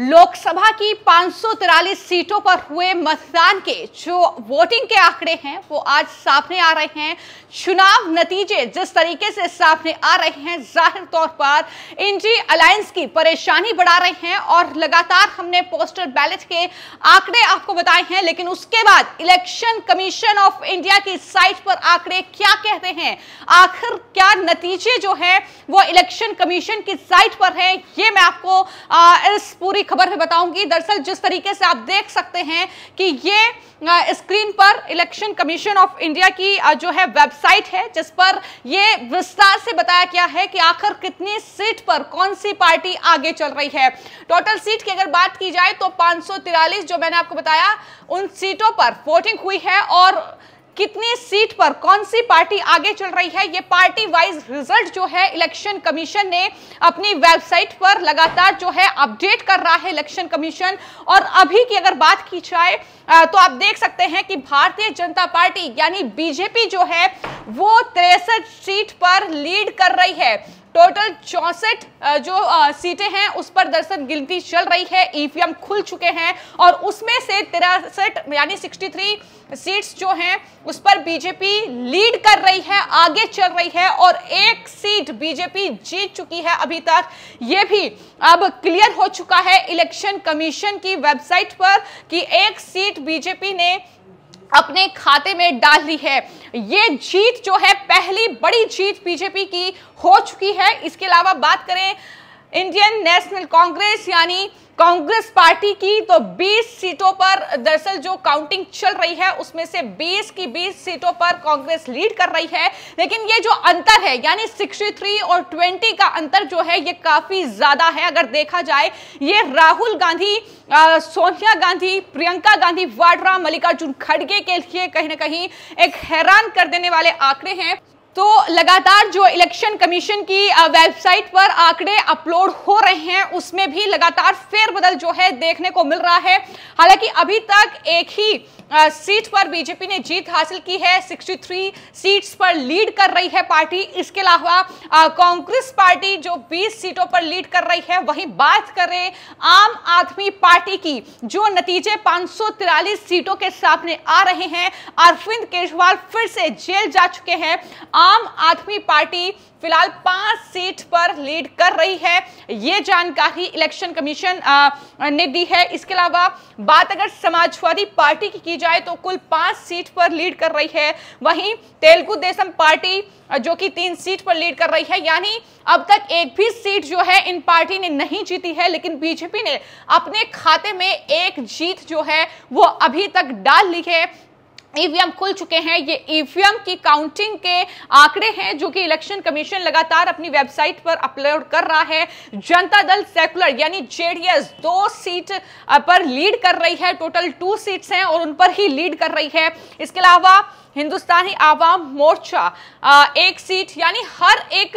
लोकसभा की पांच सीटों पर हुए मतदान के जो वोटिंग के आंकड़े हैं वो आज सामने आ रहे हैं चुनाव नतीजे जिस तरीके से सामने आ रहे हैं जाहिर तौर पर इंजी अलायंस की परेशानी बढ़ा रहे हैं और लगातार हमने पोस्टल बैलेट के आंकड़े आपको बताए हैं लेकिन उसके बाद इलेक्शन कमीशन ऑफ इंडिया की साइट पर आंकड़े क्या कहते हैं आखिर क्या नतीजे जो है वो इलेक्शन कमीशन की साइट पर है ये मैं आपको आ, इस पूरी की खबर में बताऊंगी दरअसल जिस तरीके से आप देख सकते हैं कि ये स्क्रीन पर इलेक्शन कमीशन ऑफ इंडिया की जो है वेबसाइट है जिस पर ये विस्तार से बताया गया है कि आखिर कितनी सीट पर कौन सी पार्टी आगे चल रही है टोटल सीट की अगर बात की जाए तो पांच जो मैंने आपको बताया उन सीटों पर वोटिंग हुई है और कितनी सीट पर कौन सी पार्टी आगे चल रही है ये पार्टी वाइज रिजल्ट जो है इलेक्शन कमीशन ने अपनी वेबसाइट पर लगातार जो है अपडेट कर रहा है इलेक्शन कमीशन और अभी की अगर बात की जाए तो आप देख सकते हैं कि भारतीय जनता पार्टी यानी बीजेपी जो है वो तिरसठ सीट पर लीड कर रही है टोटल चौसठ जो सीटें हैं उस पर दरअसल गिनती चल रही है ईवीएम खुल चुके हैं और उसमें से तिरसठ यानी 63 सीट्स जो हैं उस पर बीजेपी लीड कर रही है आगे चल रही है और एक सीट बीजेपी जीत चुकी है अभी तक ये भी अब क्लियर हो चुका है इलेक्शन कमीशन की वेबसाइट पर कि एक सीट बीजेपी ने अपने खाते में डाल ली है ये जीत जो है पहली बड़ी जीत बीजेपी की हो चुकी है इसके अलावा बात करें इंडियन नेशनल कांग्रेस यानी कांग्रेस पार्टी की तो 20 सीटों पर दरअसल जो काउंटिंग चल रही है उसमें से 20 की 20 सीटों पर कांग्रेस लीड कर रही है लेकिन ये जो अंतर है यानी 63 और 20 का अंतर जो है ये काफी ज्यादा है अगर देखा जाए ये राहुल गांधी सोनिया गांधी प्रियंका गांधी वाड्रा मल्लिकार्जुन खड़गे के लिए कहीं ना कहीं एक हैरान कर देने वाले आंकड़े हैं तो लगातार जो इलेक्शन कमीशन की वेबसाइट पर आंकड़े अपलोड हो रहे हैं उसमें भी लगातार फेरबदल जो है देखने को मिल रहा है हालांकि अभी तक एक ही सीट पर बीजेपी ने जीत हासिल की है 63 सीट्स पर लीड कर रही है पार्टी इसके अलावा कांग्रेस पार्टी जो 20 सीटों पर लीड कर रही है वहीं बात करें आम आदमी पार्टी की जो नतीजे पांच सीटों के सामने आ रहे हैं अरविंद केजरीवाल फिर से जेल जा चुके हैं आम आदमी पार्टी फिलहाल पांच सीट पर लीड कर रही है ये जानकारी इलेक्शन कमीशन ने दी है इसके अलावा बात अगर समाजवादी पार्टी की की जाए तो कुल पांच सीट पर लीड कर रही है वहीं तेलुगु देशम पार्टी जो कि तीन सीट पर लीड कर रही है यानी अब तक एक भी सीट जो है इन पार्टी ने नहीं जीती है लेकिन बीजेपी ने अपने खाते में एक जीत जो है वो अभी तक डाल ली है ईवीएम खुल चुके हैं ये ईवीएम की काउंटिंग के आंकड़े हैं जो कि इलेक्शन कमीशन लगातार अपनी वेबसाइट पर अपलोड कर रहा है जनता दल सेकुलर यानी जेडीएस दो सीट पर लीड कर रही है टोटल टू सीट्स हैं और उन पर ही लीड कर रही है इसके अलावा हिंदुस्तानी आवाम मोर्चा एक सीट यानी हर एक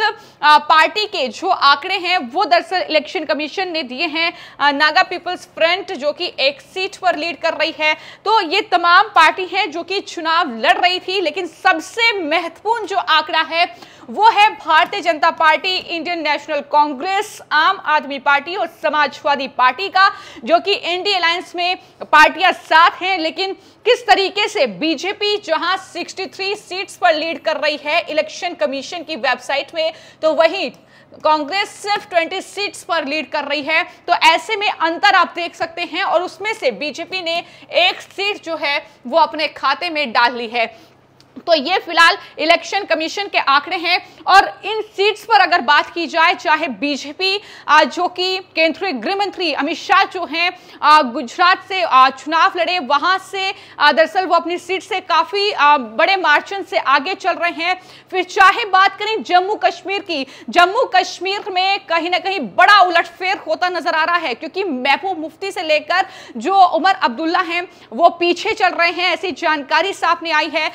पार्टी के जो आंकड़े हैं वो दरअसल इलेक्शन कमीशन ने दिए हैं नागा पीपल्स फ्रंट जो कि एक सीट पर लीड कर रही है तो ये तमाम पार्टी हैं जो कि चुनाव लड़ रही थी लेकिन सबसे महत्वपूर्ण जो आंकड़ा है वो है भारतीय जनता पार्टी इंडियन नेशनल कांग्रेस आम आदमी पार्टी और समाजवादी पार्टी का जो कि एनडी अलायंस में पार्टियां साथ हैं लेकिन किस तरीके से बीजेपी जहां 63 सीट्स पर लीड कर रही है इलेक्शन कमीशन की वेबसाइट में तो वही कांग्रेस सिर्फ 20 सीट्स पर लीड कर रही है तो ऐसे में अंतर आप देख सकते हैं और उसमें से बीजेपी ने एक सीट जो है वो अपने खाते में डाल ली है तो ये फिलहाल इलेक्शन कमीशन के आंकड़े हैं और इन सीट्स पर अगर बात की जाए चाहे बीजेपी जो कि केंद्रीय गृह मंत्री अमित शाह जो हैं गुजरात से चुनाव लड़े वहां से दरअसल वो अपनी सीट से काफी बड़े मार्जिन से आगे चल रहे हैं फिर चाहे बात करें जम्मू कश्मीर की जम्मू कश्मीर में कहीं ना कहीं बड़ा उलटफेर होता नजर आ रहा है क्योंकि महबूब मुफ्ती से लेकर जो उमर अब्दुल्ला हैं वो पीछे चल रहे हैं ऐसी जानकारी सामने आई है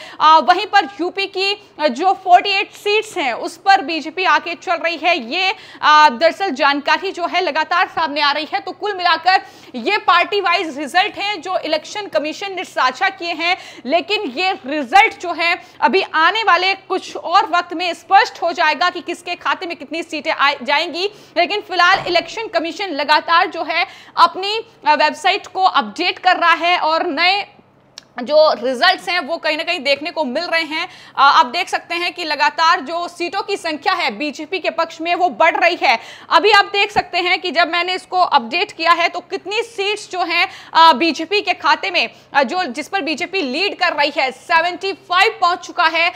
वहीं पर यूपी की जो 48 सीट्स हैं उस पर बीजेपी आके चल रही है ये दरअसल जानकारी जो है लगातार सामने आ रही है तो कुल मिलाकर ये पार्टी वाइज रिजल्ट हैं जो इलेक्शन कमीशन ने साझा किए हैं लेकिन ये रिजल्ट जो है अभी आने वाले कुछ और वक्त में स्पष्ट हो जाएगा कि किसके खाते में कितनी सीटें जाएंगी लेकिन फिलहाल इलेक्शन कमीशन लगातार जो है अपनी वेबसाइट को अपडेट कर रहा है और नए जो रिजल्ट्स हैं वो कहीं ना कहीं देखने को मिल रहे हैं आप देख सकते हैं कि लगातार जो सीटों की संख्या है बीजेपी के पक्ष में वो बढ़ रही है अभी आप देख सकते हैं कि जब मैंने इसको अपडेट किया है तो कितनी सीट्स जो हैं बीजेपी के खाते में जो जिस पर बीजेपी लीड कर रही है 75 पहुंच चुका है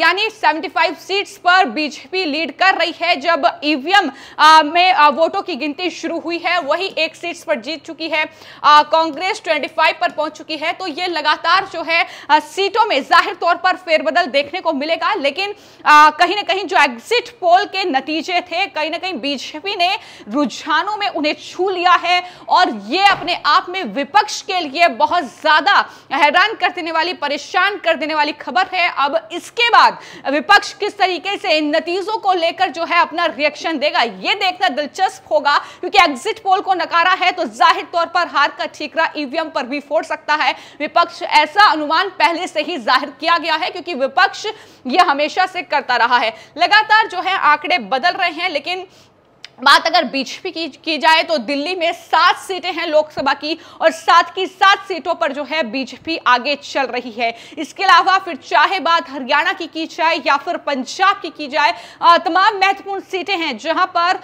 यानी 75 सीट्स पर बीजेपी लीड कर रही है जब ईवीएम e में वोटों की गिनती शुरू हुई है वही एक सीट्स पर जीत चुकी है कांग्रेस ट्वेंटी पर पहुंच चुकी है तो ये लगातार लगातार जो है सीटों में जाहिर तौर पर फेरबदल देखने को मिलेगा लेकिन कहीं ना कहीं जो एग्जिट पोल के नतीजे थे कहीं ना कहीं बीजेपी ने रुझानों में उन्हें छू लिया है और ये अपने आप में विपक्ष के लिए बहुत ज्यादा हैरान कर देने वाली परेशान कर देने वाली खबर है अब इसके बाद विपक्ष किस तरीके से इन नतीजों को लेकर जो है अपना रिएक्शन देगा यह देखना दिलचस्प होगा क्योंकि एग्जिट पोल को नकारा है तो जाहिर तौर पर हार का ठीकरा ईवीएम e पर भी फोड़ सकता है विपक्ष ऐसा अनुमान पहले से ही जाहिर किया गया है क्योंकि विपक्ष यह हमेशा से करता रहा है लगातार जो है आंकड़े बदल रहे हैं लेकिन बात अगर बीजेपी की की जाए तो दिल्ली में सात सीटें हैं लोकसभा की और सात की सात सीटों पर जो है बीजेपी आगे चल रही है इसके अलावा फिर चाहे बात हरियाणा की की जाए या फिर पंजाब की की जाए तमाम महत्वपूर्ण सीटें हैं जहां पर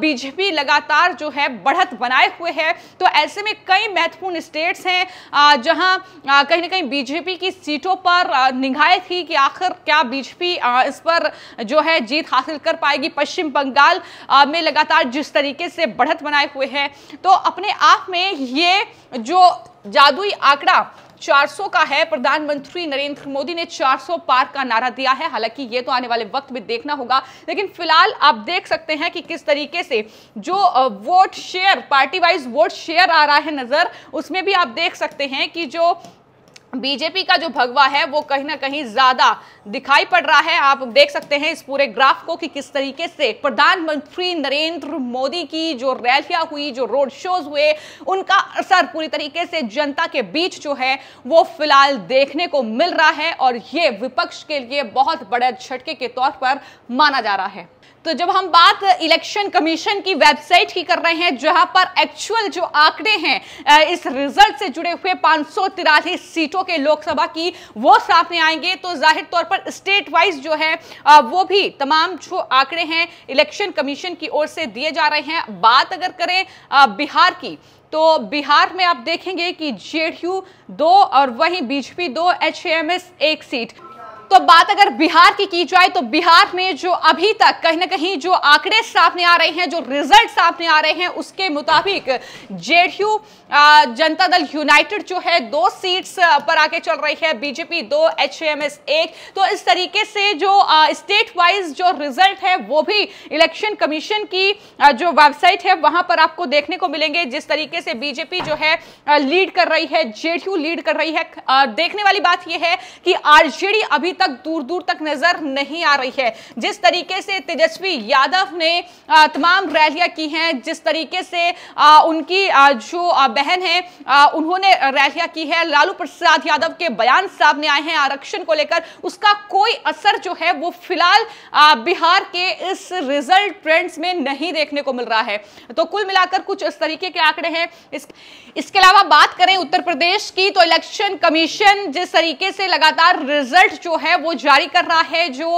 बीजेपी लगातार जो है बढ़त बनाए हुए है तो ऐसे में कई महत्वपूर्ण स्टेट्स हैं जहां कहीं ना कहीं बीजेपी की सीटों पर निगाहें थी कि आखिर क्या बीजेपी इस पर जो है जीत हासिल कर पाएगी पश्चिम बंगाल में लगातार जिस तरीके से बढ़त बनाए हुए हैं तो अपने आप में ये जो जादुई आंकड़ा 400 का है प्रधानमंत्री नरेंद्र मोदी ने 400 पार का नारा दिया है हालांकि ये तो आने वाले वक्त में देखना होगा लेकिन फिलहाल आप देख सकते हैं कि किस तरीके से जो vote share party wise vote share आ रहा है नजर उसमें भी आप देख सकते हैं कि जो बीजेपी का जो भगवा है वो कहीं ना कहीं ज्यादा दिखाई पड़ रहा है आप देख सकते हैं इस पूरे ग्राफ को कि किस तरीके से प्रधानमंत्री नरेंद्र मोदी की जो रैलियां हुई जो रोड शोज हुए उनका असर पूरी तरीके से जनता के बीच जो है वो फिलहाल देखने को मिल रहा है और ये विपक्ष के लिए बहुत बड़े झटके के तौर पर माना जा रहा है तो जब हम बात इलेक्शन कमीशन की वेबसाइट की कर रहे हैं जहां पर एक्चुअल जो आंकड़े हैं इस रिजल्ट से जुड़े हुए पांच सीटों के लोकसभा की वो सामने आएंगे तो जाहिर तौर पर स्टेट वाइज जो है वो भी तमाम जो आंकड़े हैं इलेक्शन कमीशन की ओर से दिए जा रहे हैं बात अगर करें बिहार की तो बिहार में आप देखेंगे कि जेडीयू दो और वहीं बीजेपी दो एच एक सीट तो बात अगर बिहार की की जाए तो बिहार में जो अभी तक कहीं ना कहीं जो आंकड़े सामने आ रहे हैं जो रिजल्ट सामने आ रहे हैं उसके मुताबिक जेडीयू जनता दल यूनाइटेड जो है दो सीट्स पर आके चल रही है बीजेपी दो एच एक तो इस तरीके से जो स्टेट वाइज जो रिजल्ट है वो भी इलेक्शन कमीशन की जो वेबसाइट है वहां पर आपको देखने को मिलेंगे जिस तरीके से बीजेपी जो है लीड कर रही है जेडीयू लीड कर रही है देखने वाली बात यह है कि आरजेडी अभी तक तक दूर दूर तक नजर नहीं आ रही है जिस तरीके से तेजस्वी यादव ने तमाम रैलियां की हैं जिस तरीके से उनकी जो बहन है उन्होंने रैलियां की है लालू प्रसाद यादव के बयान सामने आए हैं आरक्षण को लेकर उसका कोई असर जो है वो फिलहाल बिहार के इस रिजल्ट ट्रेंड्स में नहीं देखने को मिल रहा है तो कुल मिलाकर कुछ इस तरीके के आंकड़े हैं इस, इसके अलावा बात करें उत्तर प्रदेश की तो इलेक्शन कमीशन जिस तरीके से लगातार रिजल्ट जो है वो जारी कर रहा है जो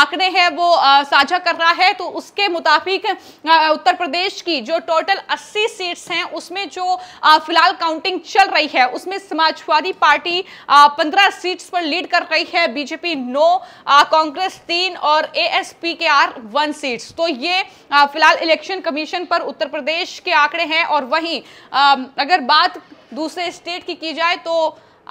आंकड़े हैं वो साझा कर रहा है तो उसके मुताबिक उत्तर प्रदेश की जो टोटल 80 सीट्स हैं उसमें जो फिलहाल काउंटिंग चल रही है उसमें समाजवादी पार्टी 15 सीट्स पर लीड कर रही है बीजेपी नौ कांग्रेस तीन और ए एस पी के आर वन सीट्स तो ये फिलहाल इलेक्शन कमीशन पर उत्तर प्रदेश के आंकड़े हैं और वहीं अगर बात दूसरे स्टेट की की जाए तो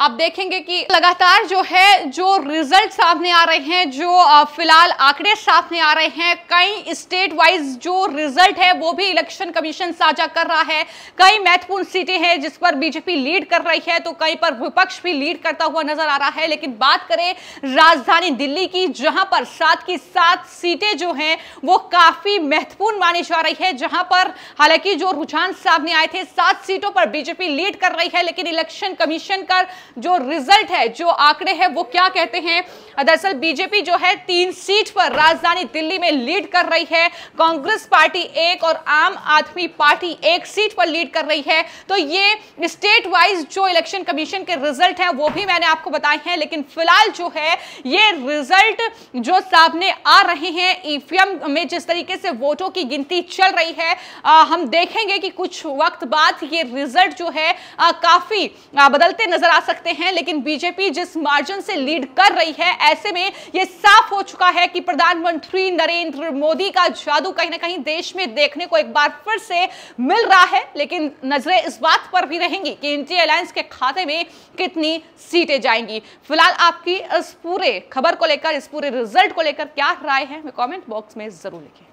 आप देखेंगे कि लगातार जो है जो रिजल्ट सामने आ रहे हैं जो फिलहाल आंकड़े सामने आ रहे हैं कई स्टेट वाइज जो रिजल्ट है वो भी इलेक्शन कमीशन साझा कर रहा है कई महत्वपूर्ण सीटें हैं जिस पर बीजेपी लीड कर रही है तो कई पर विपक्ष भी लीड करता हुआ नजर आ रहा है लेकिन बात करें राजधानी दिल्ली की जहां पर सात की सात सीटें जो हैं वो काफी महत्वपूर्ण मानी जा रही है जहां पर हालांकि जो रुझान सामने आए थे सात सीटों पर बीजेपी लीड कर रही है लेकिन इलेक्शन कमीशन कर जो रिजल्ट है जो आंकड़े हैं वो क्या कहते हैं दरअसल बीजेपी जो है तीन सीट पर राजधानी दिल्ली में लीड कर रही है कांग्रेस पार्टी एक और आम आदमी पार्टी एक सीट पर लीड कर रही है तो ये स्टेट वाइज जो इलेक्शन कमीशन के रिजल्ट हैं वो भी मैंने आपको बताए हैं लेकिन फिलहाल जो है ये रिजल्ट जो सामने आ रहे हैं ईवीएम में जिस तरीके से वोटों की गिनती चल रही है आ, हम देखेंगे कि कुछ वक्त बाद ये रिजल्ट जो है आ, काफी आ, बदलते नजर आ सकते सकते हैं लेकिन बीजेपी जिस मार्जिन से लीड कर रही है ऐसे में यह साफ हो चुका है कि प्रधानमंत्री नरेंद्र मोदी का जादू कहीं ना कहीं देश में देखने को एक बार फिर से मिल रहा है लेकिन नजरें इस बात पर भी रहेंगी कि इंडिया अलायंस के खाते में कितनी सीटें जाएंगी फिलहाल आपकी इस पूरे खबर को लेकर इस पूरे रिजल्ट को लेकर क्या राय है कॉमेंट बॉक्स में जरूर लिखें